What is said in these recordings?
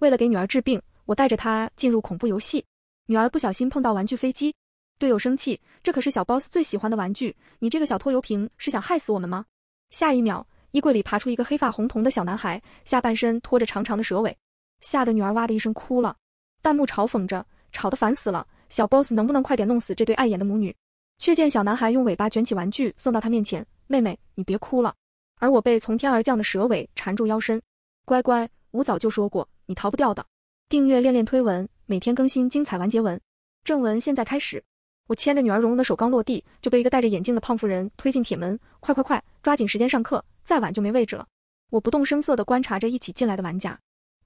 为了给女儿治病，我带着她进入恐怖游戏。女儿不小心碰到玩具飞机，队友生气：“这可是小 boss 最喜欢的玩具，你这个小拖油瓶是想害死我们吗？”下一秒，衣柜里爬出一个黑发红瞳的小男孩，下半身拖着长长的蛇尾，吓得女儿哇的一声哭了。弹幕嘲讽着：“吵得烦死了，小 boss 能不能快点弄死这对碍眼的母女？”却见小男孩用尾巴卷起玩具送到她面前：“妹妹，你别哭了。”而我被从天而降的蛇尾缠住腰身，乖乖。我早就说过，你逃不掉的。订阅练练推文，每天更新精彩完结文。正文现在开始。我牵着女儿蓉蓉的手，刚落地就被一个戴着眼镜的胖妇人推进铁门。快快快，抓紧时间上课，再晚就没位置了。我不动声色地观察着一起进来的玩家。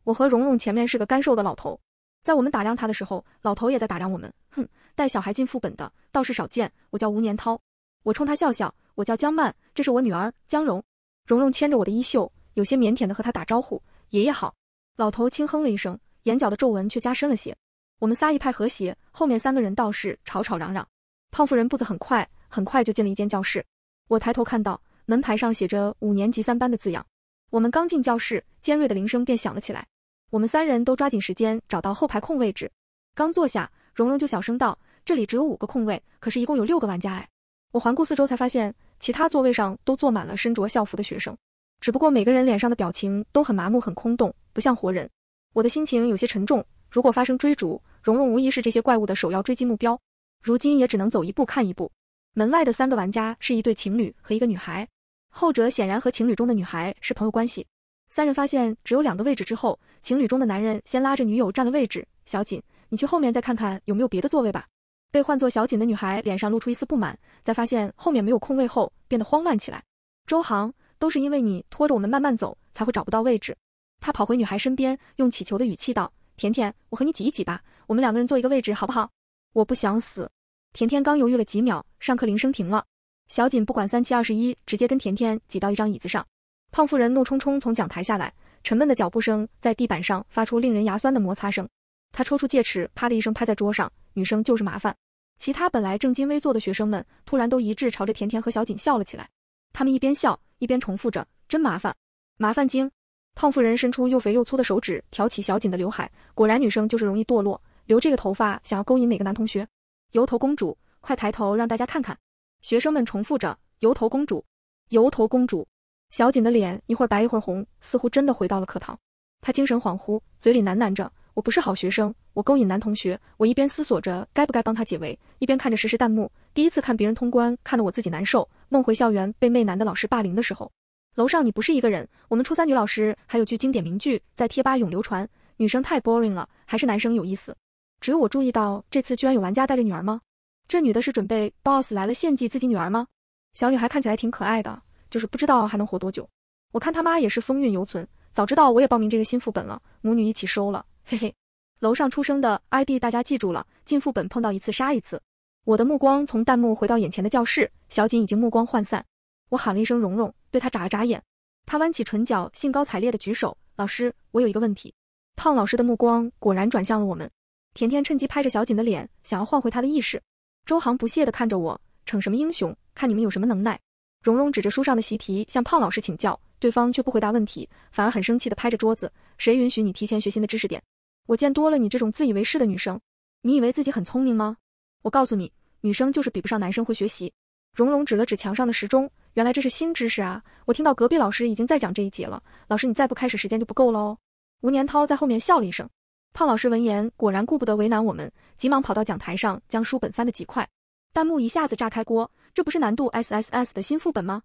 我和蓉蓉前面是个干瘦的老头，在我们打量他的时候，老头也在打量我们。哼，带小孩进副本的倒是少见。我叫吴年涛，我冲他笑笑。我叫江曼，这是我女儿江蓉。蓉蓉牵着我的衣袖，有些腼腆地和他打招呼。爷爷好，老头轻哼了一声，眼角的皱纹却加深了些。我们仨一派和谐，后面三个人倒是吵吵嚷嚷。胖妇人步子很快，很快就进了一间教室。我抬头看到门牌上写着五年级三班的字样。我们刚进教室，尖锐的铃声便响了起来。我们三人都抓紧时间找到后排空位置。刚坐下，蓉蓉就小声道：“这里只有五个空位，可是一共有六个玩家。”哎，我环顾四周才发现，其他座位上都坐满了身着校服的学生。只不过每个人脸上的表情都很麻木，很空洞，不像活人。我的心情有些沉重。如果发生追逐，蓉蓉无疑是这些怪物的首要追击目标。如今也只能走一步看一步。门外的三个玩家是一对情侣和一个女孩，后者显然和情侣中的女孩是朋友关系。三人发现只有两个位置之后，情侣中的男人先拉着女友占了位置。小锦，你去后面再看看有没有别的座位吧。被换作小锦的女孩脸上露出一丝不满，在发现后面没有空位后变得慌乱起来。周航。都是因为你拖着我们慢慢走，才会找不到位置。他跑回女孩身边，用乞求的语气道：“甜甜，我和你挤一挤吧，我们两个人坐一个位置好不好？”我不想死。甜甜刚犹豫了几秒，上课铃声停了。小锦不管三七二十一直接跟甜甜挤到一张椅子上。胖妇人怒冲冲从讲台下来，沉闷的脚步声在地板上发出令人牙酸的摩擦声。他抽出戒尺，啪的一声拍在桌上。女生就是麻烦。其他本来正襟危坐的学生们，突然都一致朝着甜甜和小锦笑了起来。他们一边笑。一边重复着，真麻烦，麻烦精。胖妇人伸出又肥又粗的手指挑起小锦的刘海，果然女生就是容易堕落，留这个头发想要勾引哪个男同学？油头公主，快抬头让大家看看。学生们重复着，油头公主，油头公主。小锦的脸一会儿白一会儿红，似乎真的回到了课堂。她精神恍惚，嘴里喃喃着：“我不是好学生，我勾引男同学。”我一边思索着该不该帮她解围，一边看着实时弹幕，第一次看别人通关，看得我自己难受。梦回校园，被媚男的老师霸凌的时候，楼上你不是一个人。我们初三女老师还有句经典名句在贴吧永流传：女生太 boring 了，还是男生有意思。只有我注意到，这次居然有玩家带着女儿吗？这女的是准备 boss 来了献祭自己女儿吗？小女孩看起来挺可爱的，就是不知道还能活多久。我看他妈也是风韵犹存，早知道我也报名这个新副本了，母女一起收了，嘿嘿。楼上出生的 ID 大家记住了，进副本碰到一次杀一次。我的目光从弹幕回到眼前的教室，小锦已经目光涣散。我喊了一声“蓉蓉”，对她眨了眨眼，她弯起唇角，兴高采烈的举手。老师，我有一个问题。胖老师的目光果然转向了我们。甜甜趁机拍着小锦的脸，想要换回她的意识。周航不屑的看着我，逞什么英雄？看你们有什么能耐？蓉蓉指着书上的习题向胖老师请教，对方却不回答问题，反而很生气的拍着桌子。谁允许你提前学新的知识点？我见多了你这种自以为是的女生，你以为自己很聪明吗？我告诉你，女生就是比不上男生会学习。蓉蓉指了指墙上的时钟，原来这是新知识啊！我听到隔壁老师已经在讲这一节了。老师，你再不开始，时间就不够了哦。吴年涛在后面笑了一声。胖老师闻言，果然顾不得为难我们，急忙跑到讲台上，将书本翻得极快。弹幕一下子炸开锅，这不是难度 S S S 的新副本吗？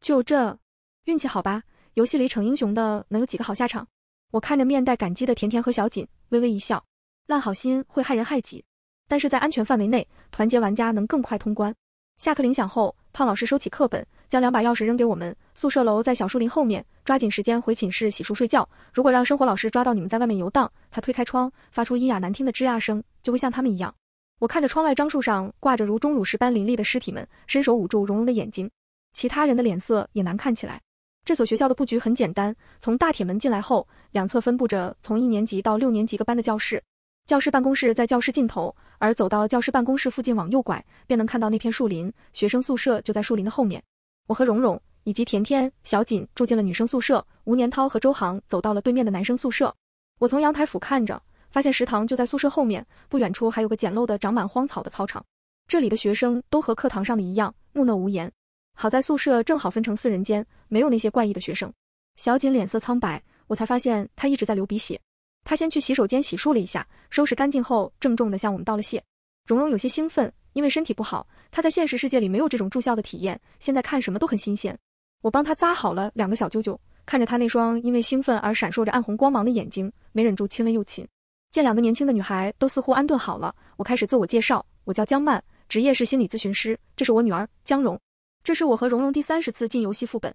就这运气好吧？游戏里逞英雄的能有几个好下场？我看着面带感激的甜甜和小锦，微微一笑，烂好心会害人害己。但是在安全范围内，团结玩家能更快通关。下课铃响后，胖老师收起课本，将两把钥匙扔给我们。宿舍楼在小树林后面，抓紧时间回寝室洗漱睡觉。如果让生活老师抓到你们在外面游荡，他推开窗，发出阴哑难听的吱呀声，就会像他们一样。我看着窗外，樟树上挂着如钟乳石般凌厉的尸体们，伸手捂住蓉蓉的眼睛。其他人的脸色也难看起来。这所学校的布局很简单，从大铁门进来后，两侧分布着从一年级到六年级各班的教室，教室办公室在教室尽头。而走到教师办公室附近，往右拐，便能看到那片树林。学生宿舍就在树林的后面。我和蓉蓉以及甜甜、小锦住进了女生宿舍，吴年涛和周航走到了对面的男生宿舍。我从阳台俯瞰着，发现食堂就在宿舍后面不远处，还有个简陋的、长满荒草的操场。这里的学生都和课堂上的一样，木讷无言。好在宿舍正好分成四人间，没有那些怪异的学生。小锦脸色苍白，我才发现她一直在流鼻血。他先去洗手间洗漱了一下，收拾干净后郑重地向我们道了谢。蓉蓉有些兴奋，因为身体不好，她在现实世界里没有这种住校的体验，现在看什么都很新鲜。我帮她扎好了两个小揪揪，看着她那双因为兴奋而闪烁着暗红光芒的眼睛，没忍住亲了又亲。见两个年轻的女孩都似乎安顿好了，我开始自我介绍，我叫江曼，职业是心理咨询师，这是我女儿江蓉，这是我和蓉蓉第三十次进游戏副本。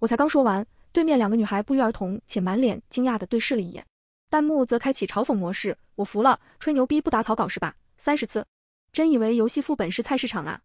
我才刚说完，对面两个女孩不约而同且满脸惊讶地对视了一眼。弹幕则开启嘲讽模式，我服了，吹牛逼不打草稿是吧？三十次，真以为游戏副本是菜市场啊？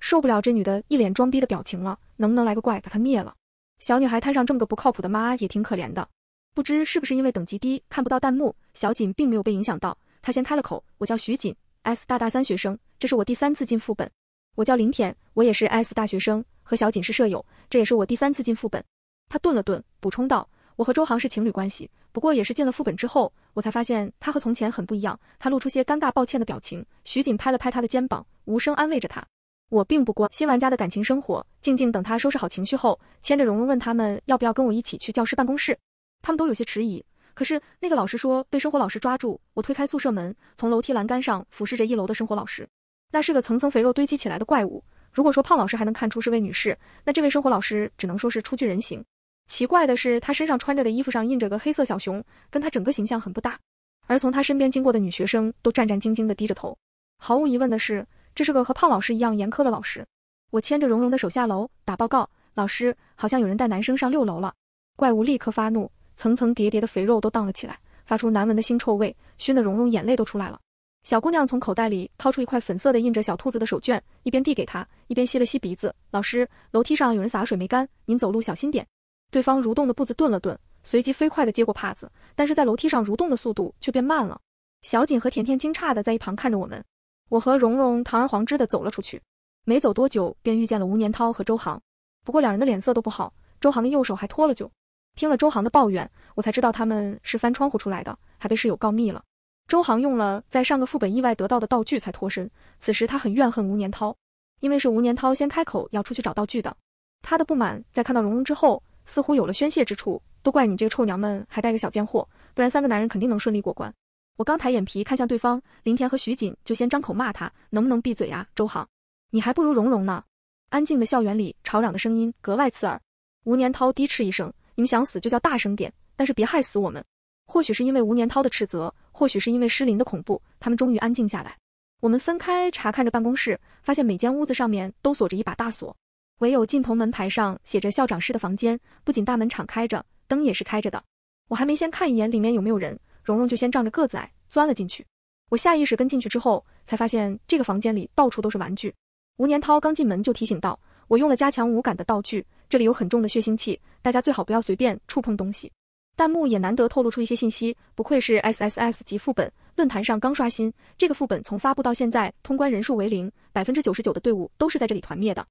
受不了这女的一脸装逼的表情了，能不能来个怪把她灭了？小女孩摊上这么个不靠谱的妈也挺可怜的。不知是不是因为等级低看不到弹幕，小锦并没有被影响到，她先开了口：“我叫徐锦，S 大大三学生，这是我第三次进副本。”“我叫林田，我也是 S 大学生，和小锦是舍友，这也是我第三次进副本。”她顿了顿，补充道。我和周航是情侣关系，不过也是进了副本之后，我才发现他和从前很不一样。他露出些尴尬、抱歉的表情。徐锦拍了拍他的肩膀，无声安慰着他。我并不关心玩家的感情生活，静静等他收拾好情绪后，牵着蓉蓉问他们要不要跟我一起去教师办公室。他们都有些迟疑。可是那个老师说被生活老师抓住。我推开宿舍门，从楼梯栏杆上俯视着一楼的生活老师。那是个层层肥肉堆积起来的怪物。如果说胖老师还能看出是位女士，那这位生活老师只能说是初具人形。奇怪的是，他身上穿着的衣服上印着个黑色小熊，跟他整个形象很不搭。而从他身边经过的女学生都战战兢兢地低着头。毫无疑问的是，这是个和胖老师一样严苛的老师。我牵着蓉蓉的手下楼打报告，老师，好像有人带男生上六楼了。怪物立刻发怒，层层叠叠的肥肉都荡了起来，发出难闻的腥臭味，熏得蓉蓉眼泪都出来了。小姑娘从口袋里掏出一块粉色的印着小兔子的手绢，一边递给他，一边吸了吸鼻子。老师，楼梯上有人洒水没干，您走路小心点。对方蠕动的步子顿了顿，随即飞快的接过帕子，但是在楼梯上蠕动的速度却变慢了。小锦和甜甜惊诧的在一旁看着我们，我和蓉蓉堂而皇之的走了出去。没走多久，便遇见了吴年涛和周航，不过两人的脸色都不好，周航的右手还脱了臼。听了周航的抱怨，我才知道他们是翻窗户出来的，还被室友告密了。周航用了在上个副本意外得到的道具才脱身，此时他很怨恨吴年涛，因为是吴年涛先开口要出去找道具的。他的不满在看到蓉蓉之后。似乎有了宣泄之处，都怪你这个臭娘们还带个小贱货，不然三个男人肯定能顺利过关。我刚抬眼皮看向对方，林田和徐锦就先张口骂他，能不能闭嘴呀，周航？你还不如蓉蓉呢。安静的校园里，吵嚷的声音格外刺耳。吴年涛低斥一声，你们想死就叫大声点，但是别害死我们。或许是因为吴年涛的斥责，或许是因为失灵的恐怖，他们终于安静下来。我们分开查看着办公室，发现每间屋子上面都锁着一把大锁。唯有尽头门牌上写着校长室的房间，不仅大门敞开着，灯也是开着的。我还没先看一眼里面有没有人，蓉蓉就先仗着个子矮钻了进去。我下意识跟进去之后，才发现这个房间里到处都是玩具。吴年涛刚进门就提醒道：“我用了加强五感的道具，这里有很重的血腥气，大家最好不要随便触碰东西。”弹幕也难得透露出一些信息，不愧是 S S S 级副本，论坛上刚刷新这个副本，从发布到现在通关人数为零，百分之九十九的队伍都是在这里团灭的。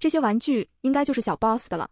这些玩具应该就是小 boss 的了。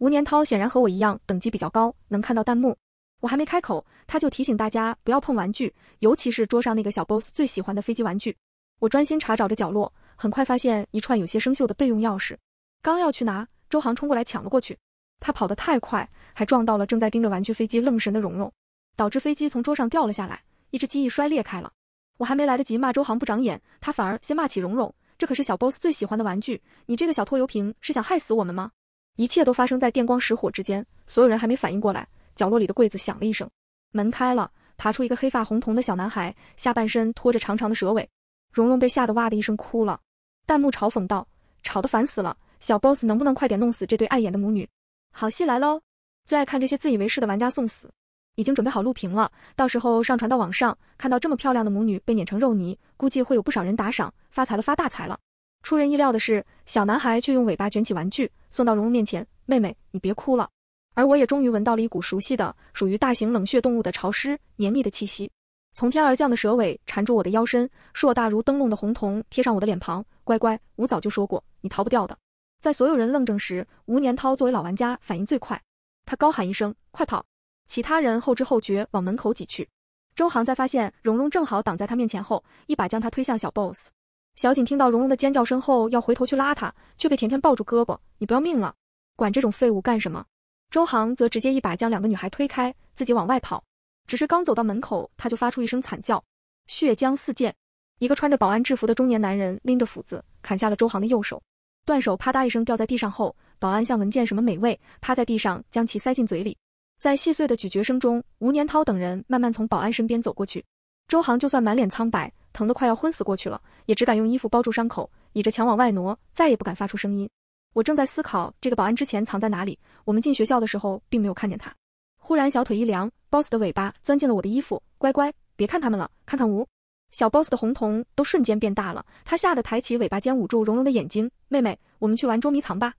吴年涛显然和我一样，等级比较高，能看到弹幕。我还没开口，他就提醒大家不要碰玩具，尤其是桌上那个小 boss 最喜欢的飞机玩具。我专心查找着角落，很快发现一串有些生锈的备用钥匙。刚要去拿，周航冲过来抢了过去。他跑得太快，还撞到了正在盯着玩具飞机愣神的蓉蓉，导致飞机从桌上掉了下来，一只机翼摔裂开了。我还没来得及骂周航不长眼，他反而先骂起蓉蓉。这可是小 boss 最喜欢的玩具，你这个小拖油瓶是想害死我们吗？一切都发生在电光石火之间，所有人还没反应过来，角落里的柜子响了一声，门开了，爬出一个黑发红瞳的小男孩，下半身拖着长长的蛇尾，蓉蓉被吓得哇的一声哭了。弹幕嘲讽道：吵得烦死了，小 boss 能不能快点弄死这对碍眼的母女？好戏来喽，最爱看这些自以为是的玩家送死。已经准备好录屏了，到时候上传到网上，看到这么漂亮的母女被碾成肉泥，估计会有不少人打赏，发财了，发大财了。出人意料的是，小男孩却用尾巴卷起玩具送到蓉蓉面前：“妹妹，你别哭了。”而我也终于闻到了一股熟悉的、属于大型冷血动物的潮湿、黏腻的气息。从天而降的蛇尾缠住我的腰身，硕大如灯笼的红瞳贴上我的脸庞：“乖乖，我早就说过，你逃不掉的。”在所有人愣怔时，吴年涛作为老玩家反应最快，他高喊一声：“快跑！”其他人后知后觉往门口挤去，周航在发现蓉蓉正好挡在他面前后，一把将他推向小 boss。小景听到蓉蓉的尖叫声后，要回头去拉他，却被甜甜抱住胳膊：“你不要命了？管这种废物干什么？”周航则直接一把将两个女孩推开，自己往外跑。只是刚走到门口，他就发出一声惨叫，血浆四溅。一个穿着保安制服的中年男人拎着斧子砍下了周航的右手，断手啪嗒一声掉在地上后，保安像闻见什么美味，趴在地上将其塞进嘴里。在细碎的咀嚼声中，吴年涛等人慢慢从保安身边走过去。周航就算满脸苍白，疼得快要昏死过去了，也只敢用衣服包住伤口，倚着墙往外挪，再也不敢发出声音。我正在思考这个保安之前藏在哪里，我们进学校的时候并没有看见他。忽然小腿一凉，boss 的尾巴钻进了我的衣服。乖乖，别看他们了，看看吴小 boss 的红瞳都瞬间变大了。他吓得抬起尾巴尖捂住蓉蓉的眼睛。妹妹，我们去玩捉迷藏吧。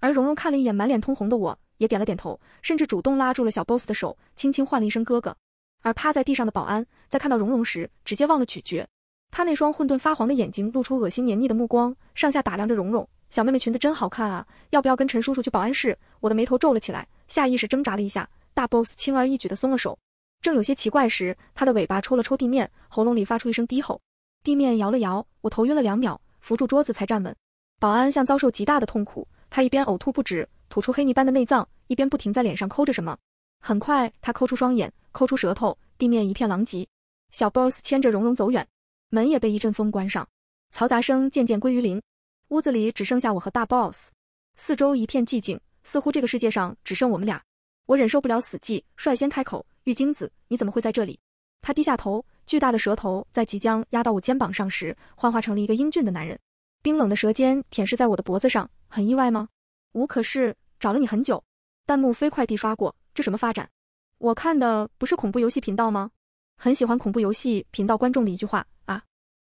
而蓉蓉看了一眼满脸通红的我。也点了点头，甚至主动拉住了小 boss 的手，轻轻唤了一声哥哥。而趴在地上的保安，在看到蓉蓉时，直接忘了咀嚼，他那双混沌发黄的眼睛露出恶心黏腻的目光，上下打量着蓉蓉。小妹妹裙子真好看啊，要不要跟陈叔叔去保安室？我的眉头皱了起来，下意识挣扎了一下，大 boss 轻而易举的松了手。正有些奇怪时，他的尾巴抽了抽地面，喉咙里发出一声低吼，地面摇了摇，我头晕了两秒，扶住桌子才站稳。保安像遭受极大的痛苦，他一边呕吐不止。吐出黑泥般的内脏，一边不停在脸上抠着什么。很快，他抠出双眼，抠出舌头，地面一片狼藉。小 boss 牵着蓉蓉走远，门也被一阵风关上，嘈杂声渐渐归于零。屋子里只剩下我和大 boss，四周一片寂静，似乎这个世界上只剩我们俩。我忍受不了死寂，率先开口：“玉京子，你怎么会在这里？”他低下头，巨大的舌头在即将压到我肩膀上时，幻化成了一个英俊的男人，冰冷的舌尖舔舐在我的脖子上。很意外吗？我可是找了你很久，弹幕飞快地刷过，这什么发展？我看的不是恐怖游戏频道吗？很喜欢恐怖游戏频道观众的一句话啊！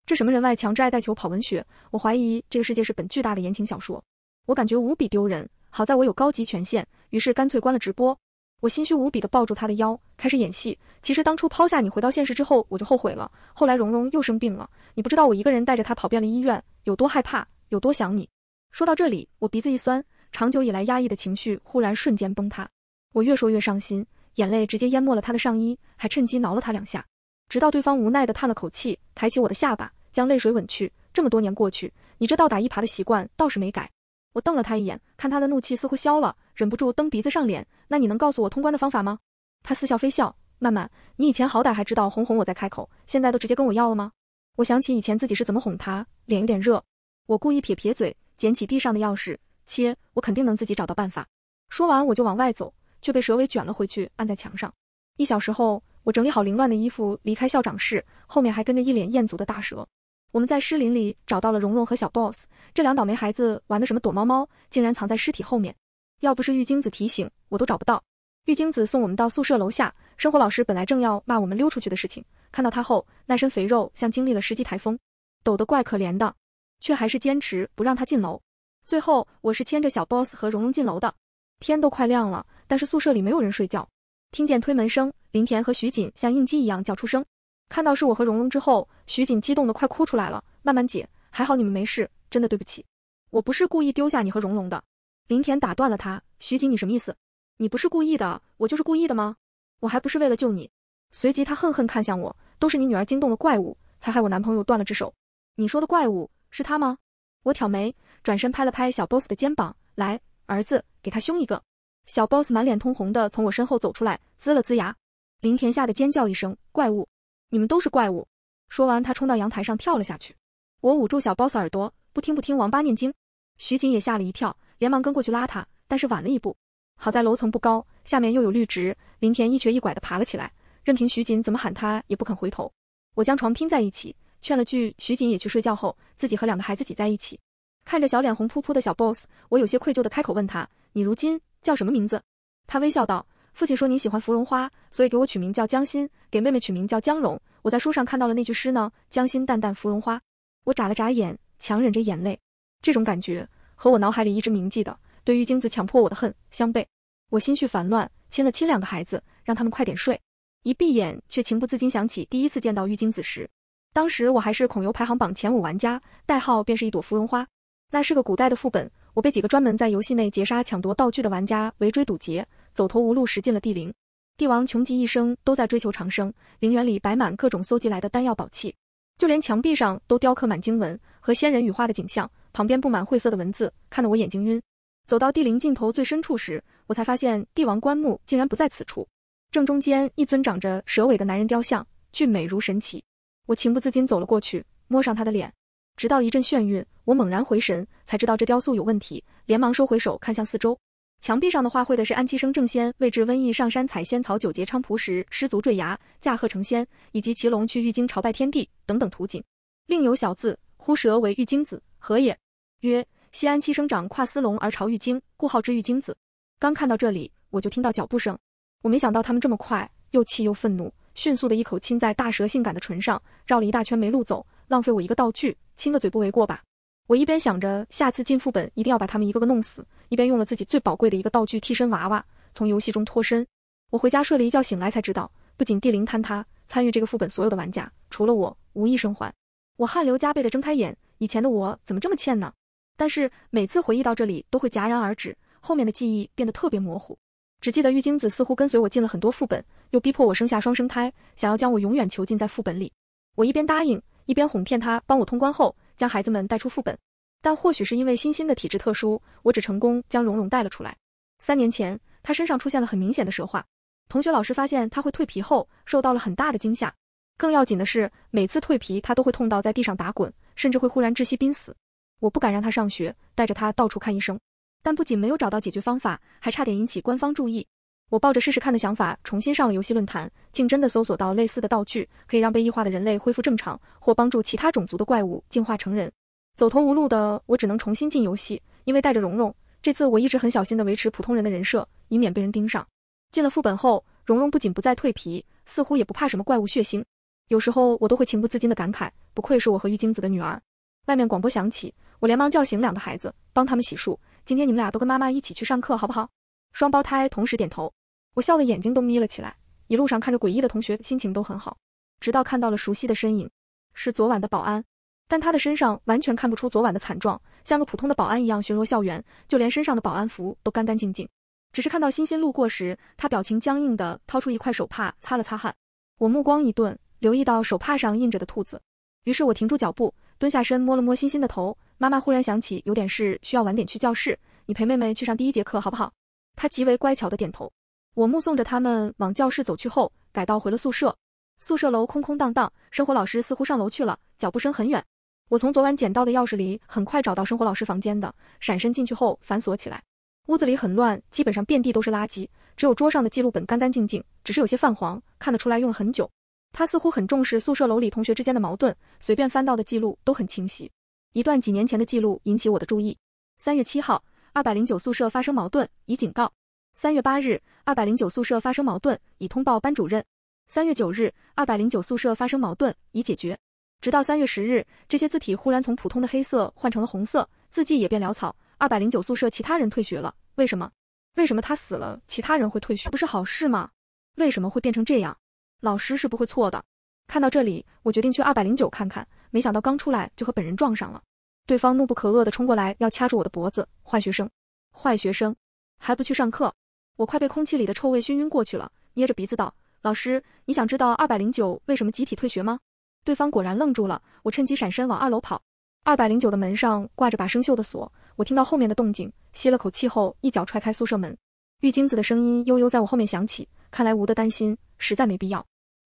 这什么人外强制爱带球跑文学？我怀疑这个世界是本巨大的言情小说，我感觉无比丢人。好在我有高级权限，于是干脆关了直播。我心虚无比地抱住他的腰，开始演戏。其实当初抛下你回到现实之后，我就后悔了。后来蓉蓉又生病了，你不知道我一个人带着她跑遍了医院，有多害怕，有多想你。说到这里，我鼻子一酸。长久以来压抑的情绪忽然瞬间崩塌，我越说越伤心，眼泪直接淹没了他的上衣，还趁机挠了他两下，直到对方无奈地叹了口气，抬起我的下巴，将泪水吻去。这么多年过去，你这倒打一耙的习惯倒是没改。我瞪了他一眼，看他的怒气似乎消了，忍不住蹬鼻子上脸。那你能告诉我通关的方法吗？他似笑非笑：“曼曼，你以前好歹还知道哄哄我再开口，现在都直接跟我要了吗？”我想起以前自己是怎么哄他，脸有点热。我故意撇撇嘴，捡起地上的钥匙。切，我肯定能自己找到办法。说完我就往外走，却被蛇尾卷了回去，按在墙上。一小时后，我整理好凌乱的衣服离开校长室，后面还跟着一脸艳足的大蛇。我们在湿林里找到了蓉蓉和小 boss，这两倒霉孩子玩的什么躲猫猫，竟然藏在尸体后面，要不是玉晶子提醒，我都找不到。玉晶子送我们到宿舍楼下，生活老师本来正要骂我们溜出去的事情，看到他后，那身肥肉像经历了十级台风，抖得怪可怜的，却还是坚持不让他进楼。最后，我是牵着小 boss 和蓉蓉进楼的。天都快亮了，但是宿舍里没有人睡觉。听见推门声，林田和徐锦像应激一样叫出声。看到是我和蓉蓉之后，徐锦激动的快哭出来了。曼曼姐，还好你们没事，真的对不起，我不是故意丢下你和蓉蓉的。林田打断了他，徐锦，你什么意思？你不是故意的，我就是故意的吗？我还不是为了救你。随即他恨恨看向我，都是你女儿惊动了怪物，才害我男朋友断了只手。你说的怪物是他吗？我挑眉，转身拍了拍小 boss 的肩膀，来，儿子，给他凶一个。小 boss 满脸通红的从我身后走出来，呲了呲牙。林田吓得尖叫一声：“怪物！你们都是怪物！”说完，他冲到阳台上跳了下去。我捂住小 boss 耳朵，不听不听，王八念经。徐锦也吓了一跳，连忙跟过去拉他，但是晚了一步。好在楼层不高，下面又有绿植，林田一瘸一拐的爬了起来，任凭徐锦怎么喊他也不肯回头。我将床拼在一起，劝了句徐锦也去睡觉后。自己和两个孩子挤在一起，看着小脸红扑扑的小 boss，我有些愧疚的开口问他：“你如今叫什么名字？”他微笑道：“父亲说你喜欢芙蓉花，所以给我取名叫江心，给妹妹取名叫江蓉。我在书上看到了那句诗呢，“江心淡淡芙蓉花。”我眨了眨眼，强忍着眼泪，这种感觉和我脑海里一直铭记的对玉金子强迫我的恨相悖。我心绪烦乱，亲了亲两个孩子，让他们快点睡。一闭眼，却情不自禁想起第一次见到玉金子时。当时我还是恐游排行榜前五玩家，代号便是一朵芙蓉花。那是个古代的副本，我被几个专门在游戏内劫杀抢夺道具的玩家围追堵截，走投无路，时进了帝陵。帝王穷极一生都在追求长生，陵园里摆满各种搜集来的丹药宝器，就连墙壁上都雕刻满经文和仙人羽化的景象，旁边布满晦涩的文字，看得我眼睛晕。走到帝陵尽头最深处时，我才发现帝王棺木竟然不在此处，正中间一尊长着蛇尾的男人雕像，俊美如神奇。我情不自禁走了过去，摸上他的脸，直到一阵眩晕，我猛然回神，才知道这雕塑有问题，连忙收回手，看向四周。墙壁上的画绘的是安七生正仙为之瘟疫上山采仙草九节菖蒲时失足坠崖，驾鹤成仙，以及骑龙去玉京朝拜天地等等图景。另有小字：“呼蛇为玉京子，何也？”曰：“昔安七生长跨丝龙而朝玉京，故号之玉京子。”刚看到这里，我就听到脚步声。我没想到他们这么快，又气又愤怒。迅速的一口亲在大蛇性感的唇上，绕了一大圈没路走，浪费我一个道具，亲个嘴不为过吧？我一边想着下次进副本一定要把他们一个个弄死，一边用了自己最宝贵的一个道具替身娃娃从游戏中脱身。我回家睡了一觉醒来才知道，不仅地灵坍塌，参与这个副本所有的玩家除了我无一生还。我汗流浃背的睁开眼，以前的我怎么这么欠呢？但是每次回忆到这里都会戛然而止，后面的记忆变得特别模糊。只记得玉京子似乎跟随我进了很多副本，又逼迫我生下双生胎，想要将我永远囚禁在副本里。我一边答应，一边哄骗他帮我通关后，将孩子们带出副本。但或许是因为欣欣的体质特殊，我只成功将蓉蓉带了出来。三年前，他身上出现了很明显的蛇化。同学老师发现他会蜕皮后，受到了很大的惊吓。更要紧的是，每次蜕皮他都会痛到在地上打滚，甚至会忽然窒息濒死。我不敢让他上学，带着他到处看医生。但不仅没有找到解决方法，还差点引起官方注意。我抱着试试看的想法，重新上了游戏论坛，竟真的搜索到类似的道具，可以让被异化的人类恢复正常，或帮助其他种族的怪物进化成人。走投无路的我只能重新进游戏，因为带着蓉蓉。这次我一直很小心地维持普通人的人设，以免被人盯上。进了副本后，蓉蓉不仅不再蜕皮，似乎也不怕什么怪物血腥。有时候我都会情不自禁地感慨，不愧是我和玉晶子的女儿。外面广播响起，我连忙叫醒两个孩子，帮他们洗漱。今天你们俩都跟妈妈一起去上课，好不好？双胞胎同时点头。我笑得眼睛都眯了起来。一路上看着诡异的同学，心情都很好。直到看到了熟悉的身影，是昨晚的保安，但他的身上完全看不出昨晚的惨状，像个普通的保安一样巡逻校园，就连身上的保安服都干干净净。只是看到欣欣路过时，他表情僵硬的掏出一块手帕擦了擦汗。我目光一顿，留意到手帕上印着的兔子，于是我停住脚步。蹲下身摸了摸欣欣的头，妈妈忽然想起有点事需要晚点去教室，你陪妹妹去上第一节课好不好？她极为乖巧的点头。我目送着他们往教室走去后，改道回了宿舍。宿舍楼空空荡荡，生活老师似乎上楼去了，脚步声很远。我从昨晚捡到的钥匙里很快找到生活老师房间的，闪身进去后反锁起来。屋子里很乱，基本上遍地都是垃圾，只有桌上的记录本干干净净，只是有些泛黄，看得出来用了很久。他似乎很重视宿舍楼里同学之间的矛盾，随便翻到的记录都很清晰。一段几年前的记录引起我的注意：三月七号，二百零九宿舍发生矛盾，已警告；三月八日，二百零九宿舍发生矛盾，已通报班主任；三月九日，二百零九宿舍发生矛盾，已解决。直到三月十日，这些字体忽然从普通的黑色换成了红色，字迹也变潦草。二百零九宿舍其他人退学了，为什么？为什么他死了，其他人会退学？不是好事吗？为什么会变成这样？老师是不会错的。看到这里，我决定去二百零九看看。没想到刚出来就和本人撞上了，对方怒不可遏地冲过来要掐住我的脖子。坏学生，坏学生，还不去上课！我快被空气里的臭味熏晕过去了，捏着鼻子道：“老师，你想知道二百零九为什么集体退学吗？”对方果然愣住了，我趁机闪身往二楼跑。二百零九的门上挂着把生锈的锁，我听到后面的动静，吸了口气后一脚踹开宿舍门。玉金子的声音悠悠在我后面响起，看来吴的担心实在没必要。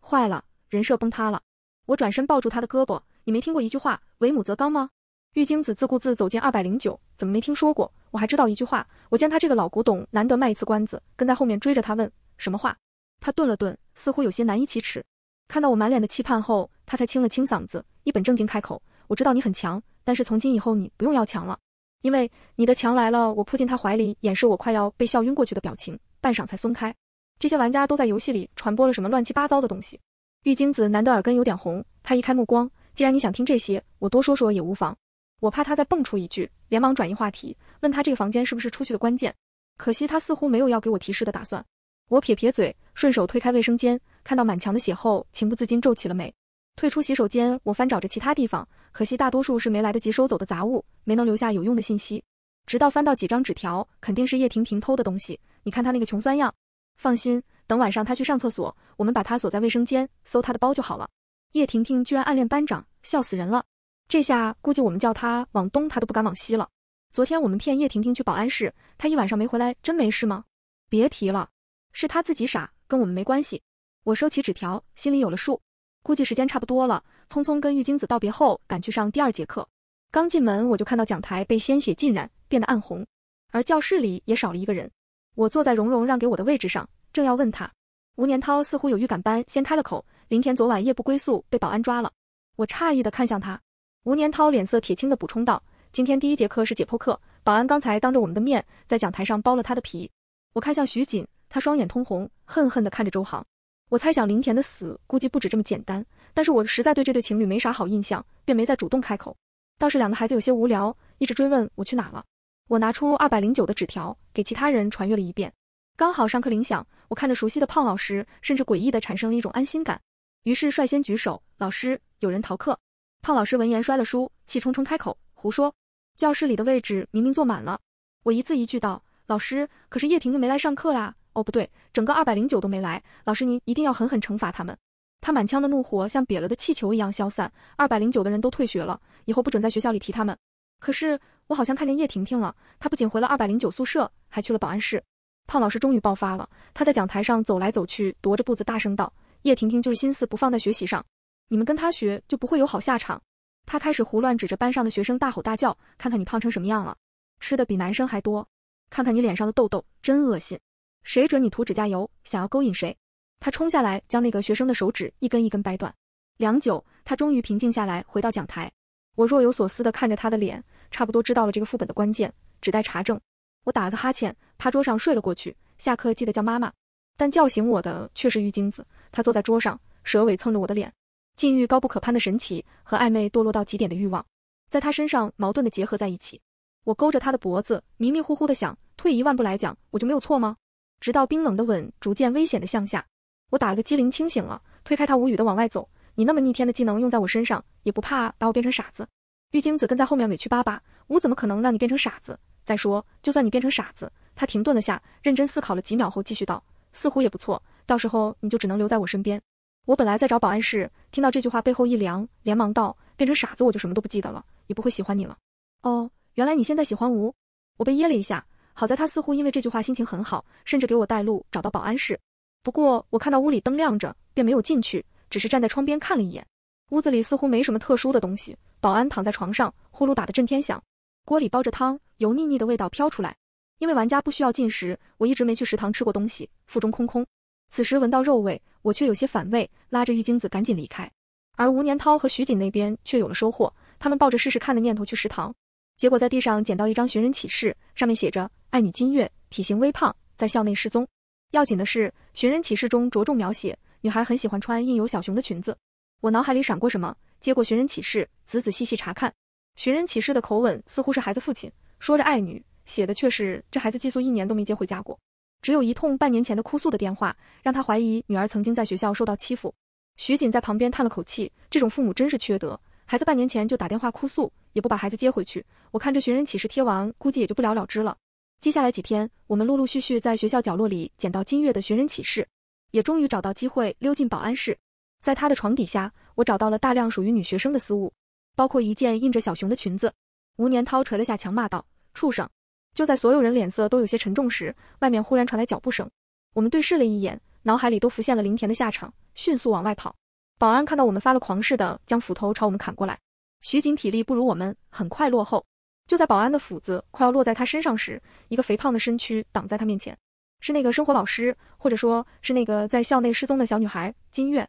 坏了，人设崩塌了！我转身抱住他的胳膊，你没听过一句话“为母则刚”吗？玉京子自顾自走进二百零九，怎么没听说过？我还知道一句话，我见他这个老古董难得卖一次关子，跟在后面追着他问什么话。他顿了顿，似乎有些难以启齿。看到我满脸的期盼后，他才清了清嗓子，一本正经开口：“我知道你很强，但是从今以后你不用要强了，因为你的强来了。”我扑进他怀里，掩饰我快要被笑晕过去的表情，半晌才松开。这些玩家都在游戏里传播了什么乱七八糟的东西？玉金子难得耳根有点红，他移开目光。既然你想听这些，我多说说也无妨。我怕他再蹦出一句，连忙转移话题，问他这个房间是不是出去的关键。可惜他似乎没有要给我提示的打算。我撇撇嘴，顺手推开卫生间，看到满墙的血后，情不自禁皱起了眉。退出洗手间，我翻找着其他地方，可惜大多数是没来得及收走的杂物，没能留下有用的信息。直到翻到几张纸条，肯定是叶婷婷偷的东西。你看她那个穷酸样。放心，等晚上他去上厕所，我们把他锁在卫生间，搜他的包就好了。叶婷婷居然暗恋班长，笑死人了！这下估计我们叫他往东，他都不敢往西了。昨天我们骗叶婷婷去保安室，他一晚上没回来，真没事吗？别提了，是他自己傻，跟我们没关系。我收起纸条，心里有了数。估计时间差不多了，匆匆跟玉晶子道别后，赶去上第二节课。刚进门，我就看到讲台被鲜血浸染，变得暗红，而教室里也少了一个人。我坐在蓉蓉让给我的位置上，正要问他，吴年涛似乎有预感般先开了口：“林田昨晚夜不归宿，被保安抓了。”我诧异的看向他，吴年涛脸色铁青的补充道：“今天第一节课是解剖课，保安刚才当着我们的面在讲台上剥了他的皮。”我看向徐锦，他双眼通红，恨恨的看着周航。我猜想林田的死估计不止这么简单，但是我实在对这对情侣没啥好印象，便没再主动开口。倒是两个孩子有些无聊，一直追问我去哪了。我拿出二百零九的纸条，给其他人传阅了一遍。刚好上课铃响，我看着熟悉的胖老师，甚至诡异的产生了一种安心感。于是率先举手，老师，有人逃课。胖老师闻言摔了书，气冲冲开口：“胡说！教室里的位置明明坐满了。”我一字一句道：“老师，可是叶婷婷没来上课呀？哦，不对，整个二百零九都没来。老师，您一定要狠狠惩罚他们。”他满腔的怒火像瘪了的气球一样消散。二百零九的人都退学了，以后不准在学校里提他们。可是。我好像看见叶婷婷了，她不仅回了二百零九宿舍，还去了保安室。胖老师终于爆发了，他在讲台上走来走去，踱着步子，大声道：“叶婷婷就是心思不放在学习上，你们跟她学就不会有好下场。”他开始胡乱指着班上的学生大吼大叫：“看看你胖成什么样了，吃的比男生还多，看看你脸上的痘痘，真恶心！谁准你涂指甲油，想要勾引谁？”他冲下来，将那个学生的手指一根一根掰断。良久，他终于平静下来，回到讲台。我若有所思的看着他的脸。差不多知道了这个副本的关键，只待查证。我打了个哈欠，趴桌上睡了过去。下课记得叫妈妈。但叫醒我的却是玉金子。他坐在桌上，蛇尾蹭着我的脸。禁欲高不可攀的神奇和暧昧堕落到极点的欲望，在他身上矛盾的结合在一起。我勾着他的脖子，迷迷糊糊的想：退一万步来讲，我就没有错吗？直到冰冷的吻逐渐危险的向下，我打了个机灵，清醒了，推开他，无语的往外走。你那么逆天的技能用在我身上，也不怕把我变成傻子？玉金子跟在后面，委屈巴巴。吴怎么可能让你变成傻子？再说，就算你变成傻子，他停顿了下，认真思考了几秒后，继续道：“似乎也不错。到时候你就只能留在我身边。”我本来在找保安室，听到这句话，背后一凉，连忙道：“变成傻子，我就什么都不记得了，也不会喜欢你了。”哦，原来你现在喜欢吴？我被噎了一下。好在他似乎因为这句话心情很好，甚至给我带路找到保安室。不过我看到屋里灯亮着，便没有进去，只是站在窗边看了一眼。屋子里似乎没什么特殊的东西。保安躺在床上，呼噜打得震天响，锅里煲着汤，油腻腻的味道飘出来。因为玩家不需要进食，我一直没去食堂吃过东西，腹中空空。此时闻到肉味，我却有些反胃，拉着玉金子赶紧离开。而吴年涛和徐锦那边却有了收获，他们抱着试试看的念头去食堂，结果在地上捡到一张寻人启事，上面写着：爱女金月，体型微胖，在校内失踪。要紧的是，寻人启事中着重描写女孩很喜欢穿印有小熊的裙子。我脑海里闪过什么？接过寻人启事，仔仔细细查看。寻人启事的口吻似乎是孩子父亲，说着爱女，写的却是这孩子寄宿一年都没接回家过，只有一通半年前的哭诉的电话，让他怀疑女儿曾经在学校受到欺负。徐锦在旁边叹了口气：“这种父母真是缺德，孩子半年前就打电话哭诉，也不把孩子接回去。我看这寻人启事贴完，估计也就不了了之了。”接下来几天，我们陆陆续续在学校角落里捡到金月的寻人启事，也终于找到机会溜进保安室，在他的床底下。我找到了大量属于女学生的私物，包括一件印着小熊的裙子。吴年涛捶了下墙，骂道：“畜生！”就在所有人脸色都有些沉重时，外面忽然传来脚步声。我们对视了一眼，脑海里都浮现了林田的下场，迅速往外跑。保安看到我们发了狂似的，将斧头朝我们砍过来。徐景体力不如我们，很快落后。就在保安的斧子快要落在他身上时，一个肥胖的身躯挡在他面前，是那个生活老师，或者说，是那个在校内失踪的小女孩金月。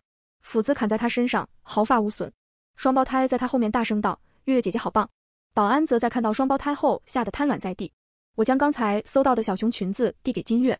斧子砍在他身上，毫发无损。双胞胎在他后面大声道：“月月姐姐好棒！”保安则在看到双胞胎后吓得瘫软在地。我将刚才搜到的小熊裙子递给金月，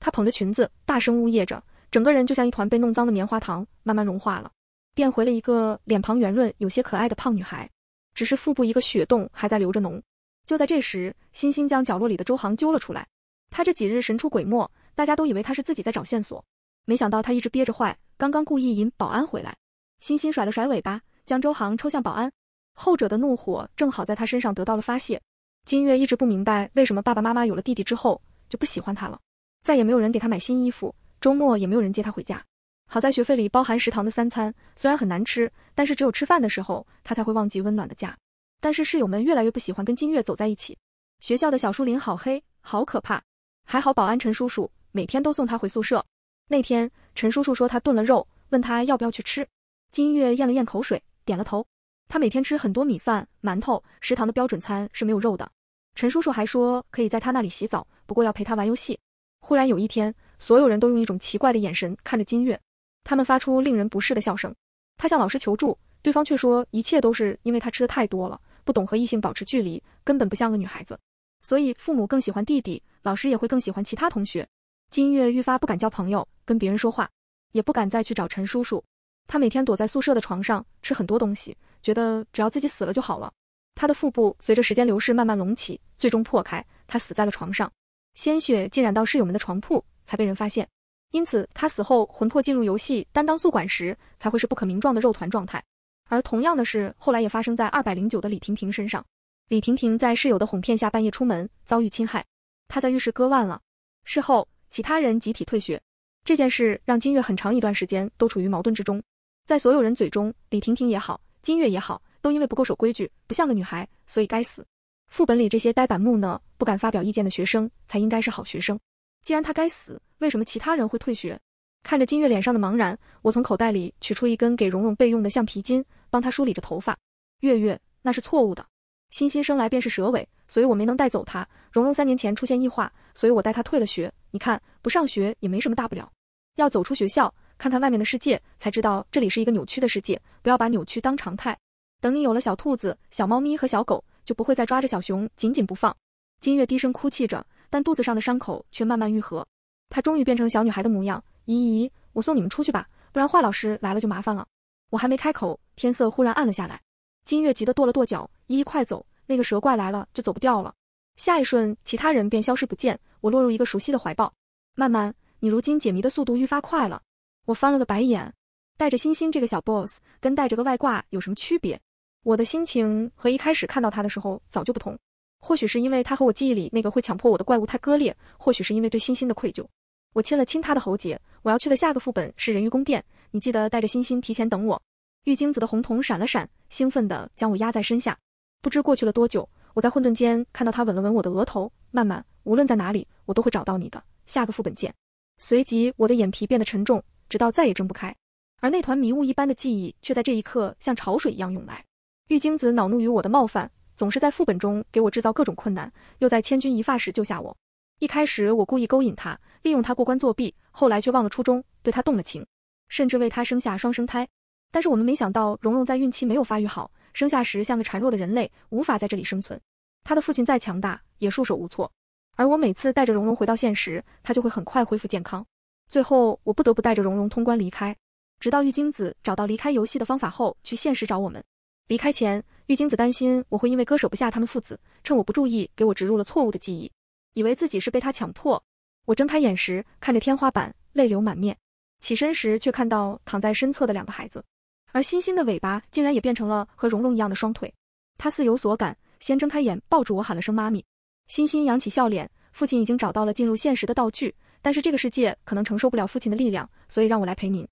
她捧着裙子大声呜咽着，整个人就像一团被弄脏的棉花糖，慢慢融化了，变回了一个脸庞圆润、有些可爱的胖女孩。只是腹部一个血洞还在流着脓。就在这时，欣欣将角落里的周航揪了出来。他这几日神出鬼没，大家都以为他是自己在找线索。没想到他一直憋着坏，刚刚故意引保安回来。星星甩了甩尾巴，将周航抽向保安，后者的怒火正好在他身上得到了发泄。金月一直不明白为什么爸爸妈妈有了弟弟之后就不喜欢他了，再也没有人给他买新衣服，周末也没有人接他回家。好在学费里包含食堂的三餐，虽然很难吃，但是只有吃饭的时候他才会忘记温暖的家。但是室友们越来越不喜欢跟金月走在一起。学校的小树林好黑，好可怕。还好保安陈叔叔每天都送他回宿舍。那天，陈叔叔说他炖了肉，问他要不要去吃。金月咽了咽口水，点了头。他每天吃很多米饭、馒头，食堂的标准餐是没有肉的。陈叔叔还说可以在他那里洗澡，不过要陪他玩游戏。忽然有一天，所有人都用一种奇怪的眼神看着金月，他们发出令人不适的笑声。他向老师求助，对方却说一切都是因为他吃的太多了，不懂和异性保持距离，根本不像个女孩子，所以父母更喜欢弟弟，老师也会更喜欢其他同学。金月愈发不敢交朋友。跟别人说话，也不敢再去找陈叔叔。他每天躲在宿舍的床上吃很多东西，觉得只要自己死了就好了。他的腹部随着时间流逝慢慢隆起，最终破开，他死在了床上，鲜血浸染到室友们的床铺，才被人发现。因此，他死后魂魄进入游戏担当宿管时，才会是不可名状的肉团状态。而同样的事，后来也发生在二百零九的李婷婷身上。李婷婷在室友的哄骗下，半夜出门遭遇侵害，她在浴室割腕了。事后，其他人集体退学。这件事让金月很长一段时间都处于矛盾之中，在所有人嘴中，李婷婷也好，金月也好，都因为不够守规矩，不像个女孩，所以该死。副本里这些呆板木讷、不敢发表意见的学生才应该是好学生。既然他该死，为什么其他人会退学？看着金月脸上的茫然，我从口袋里取出一根给蓉蓉备用的橡皮筋，帮她梳理着头发。月月，那是错误的。欣欣生来便是蛇尾，所以我没能带走她。蓉蓉三年前出现异化，所以我带她退了学。你看不上学也没什么大不了，要走出学校看看外面的世界，才知道这里是一个扭曲的世界。不要把扭曲当常态。等你有了小兔子、小猫咪和小狗，就不会再抓着小熊紧紧不放。金月低声哭泣着，但肚子上的伤口却慢慢愈合。她终于变成小女孩的模样。姨姨，我送你们出去吧，不然坏老师来了就麻烦了。我还没开口，天色忽然暗了下来。金月急得跺了跺脚，依依快走，那个蛇怪来了就走不掉了。下一瞬，其他人便消失不见。我落入一个熟悉的怀抱，曼曼，你如今解谜的速度愈发快了。我翻了个白眼，带着欣欣这个小 boss，跟带着个外挂有什么区别？我的心情和一开始看到他的时候早就不同，或许是因为他和我记忆里那个会强迫我的怪物太割裂，或许是因为对欣欣的愧疚。我亲了亲他的喉结，我要去的下个副本是人鱼宫殿，你记得带着欣欣提前等我。玉晶子的红瞳闪了闪，兴奋的将我压在身下。不知过去了多久，我在混沌间看到他吻了吻我的额头，曼曼，无论在哪里。我都会找到你的，下个副本见。随即，我的眼皮变得沉重，直到再也睁不开。而那团迷雾一般的记忆，却在这一刻像潮水一样涌来。玉京子恼怒于我的冒犯，总是在副本中给我制造各种困难，又在千钧一发时救下我。一开始，我故意勾引他，利用他过关作弊；后来却忘了初衷，对他动了情，甚至为他生下双生胎。但是我们没想到，蓉蓉在孕期没有发育好，生下时像个孱弱的人类，无法在这里生存。他的父亲再强大，也束手无措。而我每次带着蓉蓉回到现实，她就会很快恢复健康。最后，我不得不带着蓉蓉通关离开。直到玉晶子找到离开游戏的方法后，去现实找我们。离开前，玉晶子担心我会因为割舍不下他们父子，趁我不注意给我植入了错误的记忆，以为自己是被他强迫。我睁开眼时，看着天花板，泪流满面。起身时却看到躺在身侧的两个孩子，而欣欣的尾巴竟然也变成了和蓉蓉一样的双腿。他似有所感，先睁开眼抱住我，喊了声“妈咪”。欣欣扬起笑脸，父亲已经找到了进入现实的道具，但是这个世界可能承受不了父亲的力量，所以让我来陪您。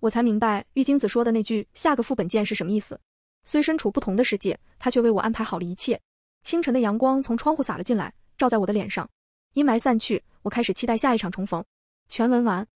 我才明白玉京子说的那句“下个副本见”是什么意思。虽身处不同的世界，他却为我安排好了一切。清晨的阳光从窗户洒了进来，照在我的脸上，阴霾散去，我开始期待下一场重逢。全文完。